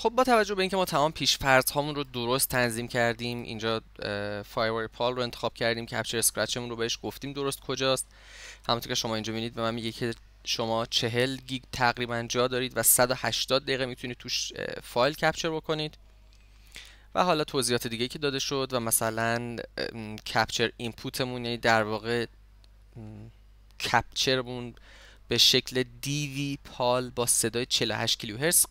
خب با توجه به اینکه ما تمام پیش هامون رو درست تنظیم کردیم اینجا فایور پال رو انتخاب کردیم کپچر اسکرچمون رو بهش گفتیم درست کجاست همونطور که شما اینجا میبینید به من میگه که شما چهل گیگ تقریبا جا دارید و 180 دقیقه میتونید توش فایل کپچر بکنید و حالا توضیحات دیگه که داده شد و مثلا کپچر اینپوتمون یعنی در واقع کپچرمون به شکل دیوی پال با صدای 48 کیلوهرتز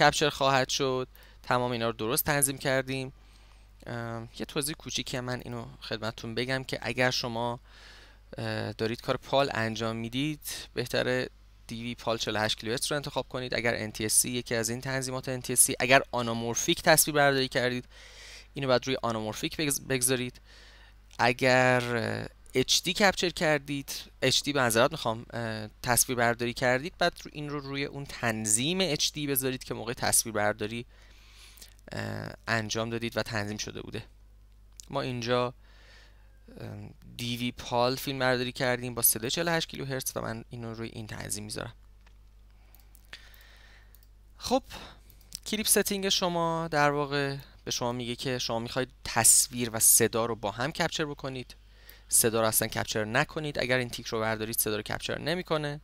کپچر خواهد شد تمام اینا رو درست تنظیم کردیم یه توضیح کوچیکی من اینو خدمتتون بگم که اگر شما دارید کار پال انجام میدید بهتره دیوی پال 48 کیلوهرتز رو انتخاب کنید اگر NTSC یکی از این تنظیمات NTSC اگر آنامورفیک تصویر برداری کردید اینو باید روی آنامورفیک بگذارید اگر HD کپچر کردید HD معذرت میخوام تصویر برداری کردید بعد این رو روی اون تنظیم HD بذارید که موقع تصویر برداری انجام دادید و تنظیم شده بوده ما اینجا دیوی پال فیلم برداری کردیم با صدای 48 کیلو هرتز و من اینو روی این تنظیم میذارم خب کلیپ ستینگ شما در واقع به شما میگه که شما میخواید تصویر و صدا رو با هم کپچر بکنید صدا رو اصلا کپچر نکنید اگر این تیک رو بردارید صدا رو کپچر نمیکنه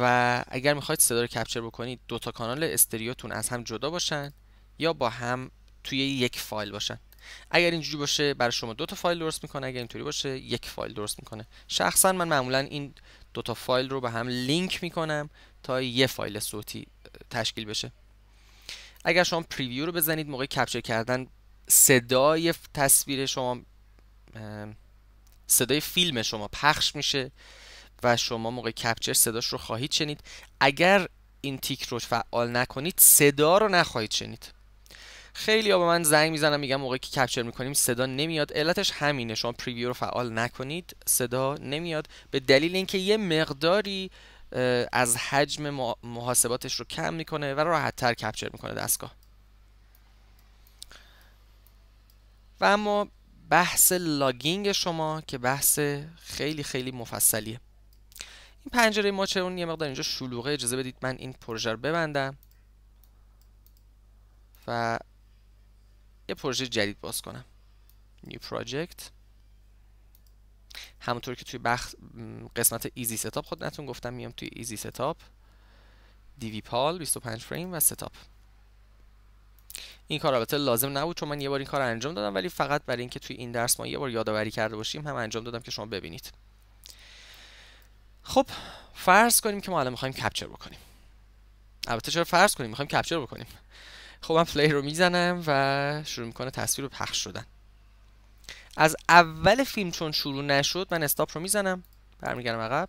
و اگر میخواید صدا رو کپچر بکنید دو تا کانال استریوتون از هم جدا باشن یا با هم توی یک فایل باشن اگر اینجوری باشه برای شما دو تا فایل درست میکنه اگر اینطوری باشه یک فایل درست میکنه شخصا من معمولا این دو تا فایل رو به هم لینک میکنم تا یه فایل صوتی تشکیل بشه اگر شما پریویو رو بزنید موقع کپچر کردن صدای تصویر شما صدای فیلم شما پخش میشه و شما موقع کپچر صداش رو خواهید شنید اگر این تیک رو فعال نکنید صدا رو نخواهید شنید خیلی ها به من زنگ میزنم میگم موقعی که کپچر میکنیم صدا نمیاد علتش همینه شما پریویو رو فعال نکنید صدا نمیاد به دلیل اینکه یه مقداری از حجم محاسباتش رو کم میکنه و راحت تر کپچر میکنه دستگاه و اما بحث لاگینگ شما که بحث خیلی خیلی مفصلیه این پنجره ما چه اون یه مقدار اینجا شلوغه اجازه بدید من این پروژه رو ببندم و یه پروژه جدید باز کنم نیو Project همونطور که توی بخ... قسمت ایزی ستاپ نتون گفتم میام توی ایزی ستاپ دیوی پال 25 فریم و ستاپ این کار البته لازم نبود چون من یه بار این کار انجام دادم ولی فقط برای اینکه توی این درس ما یه بار یادآوری کرده باشیم هم انجام دادم که شما ببینید خب فرض کنیم که ما الان میخوایم کپچر بکنیم البته چرا فرض کنیم میخوایم کپچر بکنیم خب من پلی رو میزنم و شروع میکنه تصویر رو پخش شدن از اول فیلم چون شروع نشد من استاپ رو میزنم برمیگردم عقب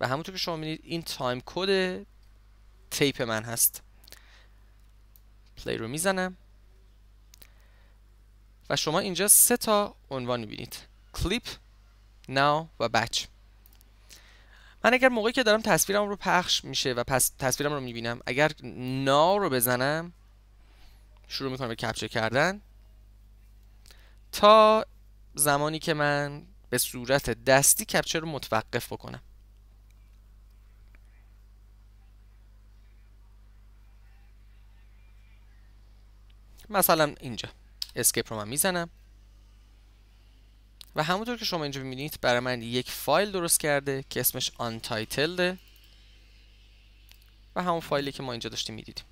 و همونطور که شما میدید این تایم کد تیپ من هست پلی رو میزنم و شما اینجا سه تا عنوان میبینید کلیپ ناو و بچ من اگر موقعی که دارم تصویرم رو پخش میشه و پس تصویرم رو میبینم اگر ناو رو بزنم شروع میکنم به کپچه کردن تا زمانی که من به صورت دستی کپچه رو متوقف بکنم مثلا اینجا اسکیپ رو من میزنم و همونطور که شما اینجا میبینید برای من یک فایل درست کرده که اسمش untitled و همون فایلی که ما اینجا داشتیم میدیدیم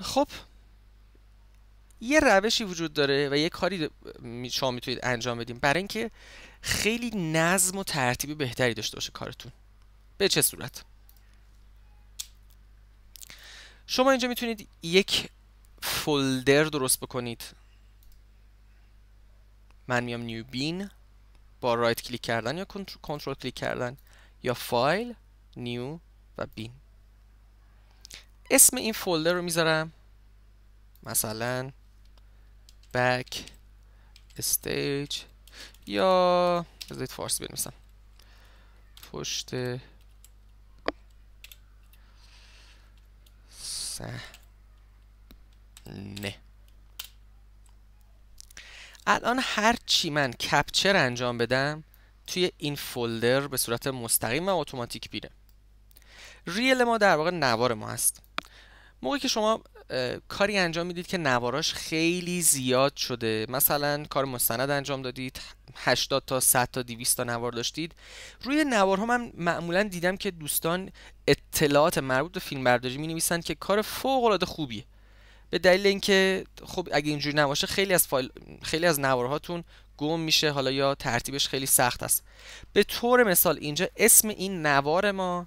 خب یه روشی وجود داره و یه کاری شما میتونید انجام بدیم برای اینکه خیلی نظم و ترتیب بهتری داشته باشه کارتون به چه صورت شما اینجا میتونید یک فولدر درست بکنید من میام نیو بین با رایت کلیک کردن یا کنترل کلیک کردن یا فایل نیو و بین اسم این فولدر رو میذارم مثلا بک استیج یا بذارید فارسی بنویسم پشت نه الان هر چی من کپچر انجام بدم توی این فولدر به صورت مستقیم و اتوماتیک بیره ریل ما در واقع نوار ما هست موقعی که شما کاری انجام میدید که نواراش خیلی زیاد شده مثلا کار مستند انجام دادید 80 تا 100 تا 200 تا نوار داشتید روی نوارها من معمولا دیدم که دوستان اطلاعات مربوط به فیلمبرداری می نویسند که کار فوق العاده خوبیه به دلیل اینکه خب اگه اینجوری نباشه خیلی از فایل خیلی از نوارهاتون گم میشه حالا یا ترتیبش خیلی سخت است به طور مثال اینجا اسم این نوار ما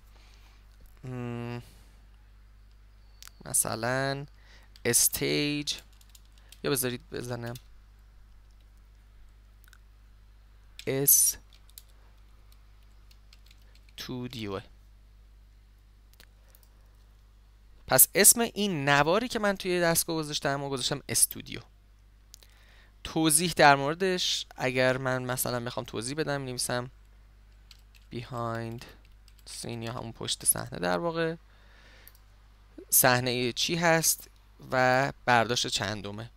مثلا استیج یا بذارید بزنم is 2 پس اسم این نواری که من توی دستگاه گذاشتم و گذاشتم استودیو توضیح در موردش اگر من مثلا میخوام توضیح بدم نویسم behind سین یا همون پشت صحنه در واقع صحنه چی هست و برداشت چندمه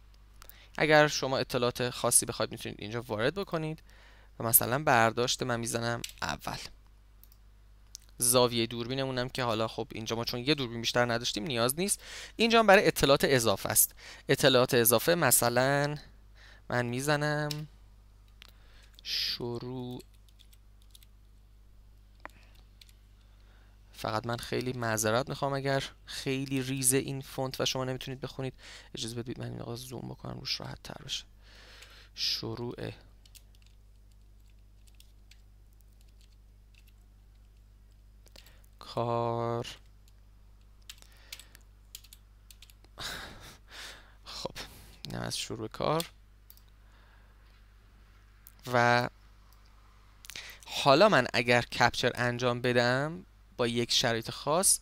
اگر شما اطلاعات خاصی بخواید میتونید اینجا وارد بکنید و مثلا برداشت من میزنم اول زاویه دوربینمونم که حالا خب اینجا ما چون یه دوربین بیشتر نداشتیم نیاز نیست اینجا هم برای اطلاعات اضافه است اطلاعات اضافه مثلا من میزنم شروع فقط من خیلی معذرت میخوام اگر خیلی ریز این فونت و شما نمیتونید بخونید اجازه بدید من این زوم بکنم روش راحت تر بشه شروع شروع کار و حالا من اگر کپچر انجام بدم با یک شرایط خاص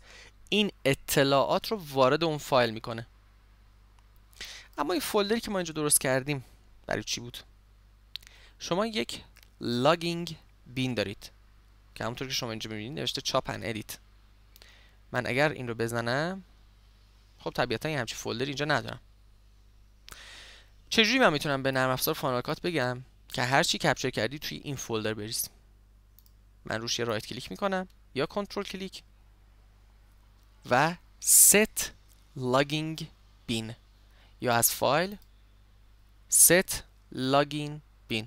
این اطلاعات رو وارد اون فایل میکنه اما این فولدری که ما اینجا درست کردیم برای چی بود شما یک لاگینگ بین دارید که همونطور که شما اینجا میبینید نوشته چاپ ان ادیت من اگر این رو بزنم خب طبیعتا یه همچین فولدری اینجا ندارم چجوری من میتونم به نرم افزار فانال بگم که هر چی کپچر کردی توی این فولدر بریز من روش یه رایت کلیک میکنم یا کنترل کلیک و set logging bin یا از فایل set Logging bin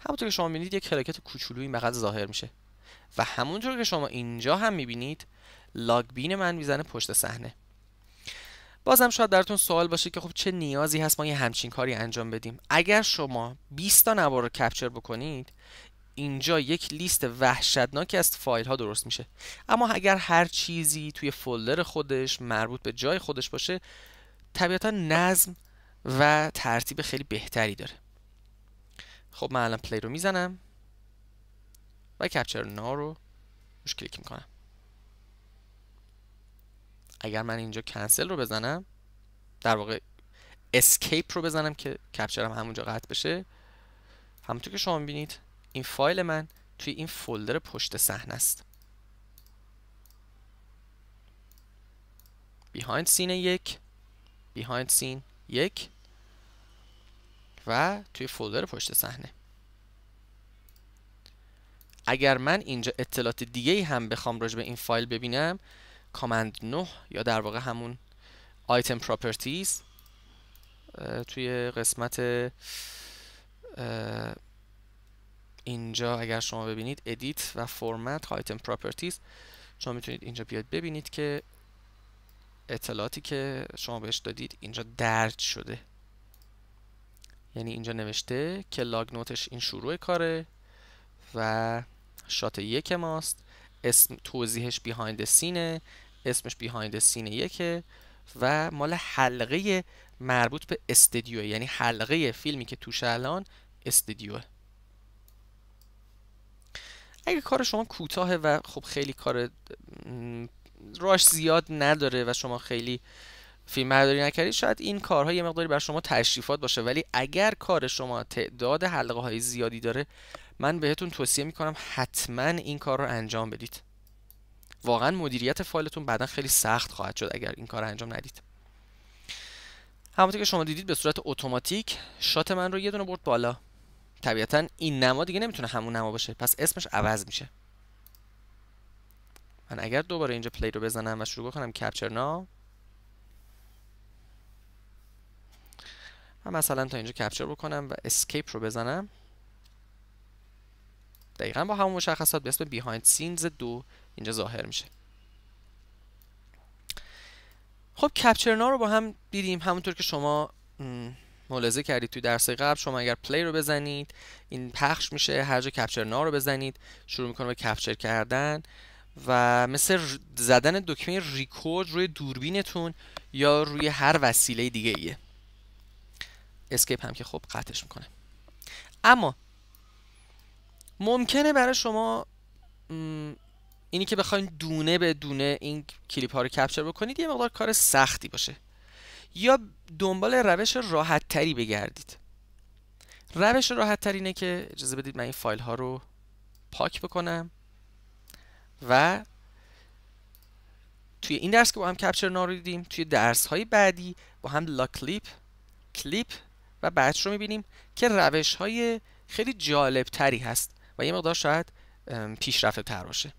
همونطور که شما میبینید یک کلاکت کوچولویی این ظاهر میشه و همونطور که شما اینجا هم میبینید لاگ بین من میزنه پشت صحنه بازم شاید درتون سوال باشه که خب چه نیازی هست ما یه همچین کاری انجام بدیم اگر شما 20 تا نوار رو کپچر بکنید اینجا یک لیست وحشتناکی از فایل ها درست میشه اما اگر هر چیزی توی فولدر خودش مربوط به جای خودش باشه طبیعتا نظم و ترتیب خیلی بهتری داره خب من الان پلی رو میزنم و کپچر نا رو روش کلیک میکنم اگر من اینجا کنسل رو بزنم در واقع اسکیپ رو بزنم که کپچرم همونجا قطع بشه همونطور که شما میبینید این فایل من توی این فولدر پشت صحنه است behind سین یک behind سین یک و توی فولدر پشت صحنه اگر من اینجا اطلاعات دیگه هم بخوام راجع به این فایل ببینم کامند 9 یا در واقع همون آیتم پراپرتیز توی قسمت اینجا اگر شما ببینید ادیت و فرمت آیتم پراپرتیز شما میتونید اینجا بیاد ببینید که اطلاعاتی که شما بهش دادید اینجا درج شده یعنی اینجا نوشته که لاگ نوتش این شروع کاره و شات یک ماست اسم توضیحش بیهایند سینه اسمش بیهایند سین یکه و مال حلقه مربوط به استدیو یعنی حلقه فیلمی که توش الان استدیوه اگه کار شما کوتاهه و خب خیلی کار راش زیاد نداره و شما خیلی فیلم برداری نکردید شاید این کارها یه مقداری بر شما تشریفات باشه ولی اگر کار شما تعداد حلقه های زیادی داره من بهتون توصیه میکنم حتما این کار رو انجام بدید واقعا مدیریت فایلتون بعدا خیلی سخت خواهد شد اگر این کار انجام ندید همونطور که شما دیدید به صورت اتوماتیک شات من رو یه دونه برد بالا طبیعتا این نما دیگه نمیتونه همون نما باشه پس اسمش عوض میشه من اگر دوباره اینجا پلی رو بزنم و شروع کنم کپچر نا من مثلا تا اینجا کپچر بکنم و اسکیپ رو بزنم دقیقا با همون مشخصات به اسم بیهایند سینز دو اینجا ظاهر میشه خب کپچرنا رو با هم دیدیم همونطور که شما ملاحظه کردید توی درس قبل شما اگر پلی رو بزنید این پخش میشه هر جا نا رو بزنید شروع میکنه به کپچر کردن و مثل زدن دکمه ریکورد روی دوربینتون یا روی هر وسیله دیگه ایه اسکیپ هم که خب قطعش میکنه اما ممکنه برای شما اینی که بخواین دونه به دونه این کلیپ ها رو کپچر بکنید یه مقدار کار سختی باشه یا دنبال روش راحت تری بگردید روش راحت تر اینه که اجازه بدید من این فایل ها رو پاک بکنم و توی این درس که با هم کپچر نارو دیدیم توی درس های بعدی با هم لا کلیپ کلیپ و بچ رو میبینیم که روش های خیلی جالب تری هست و یه مقدار شاید پیشرفت باشه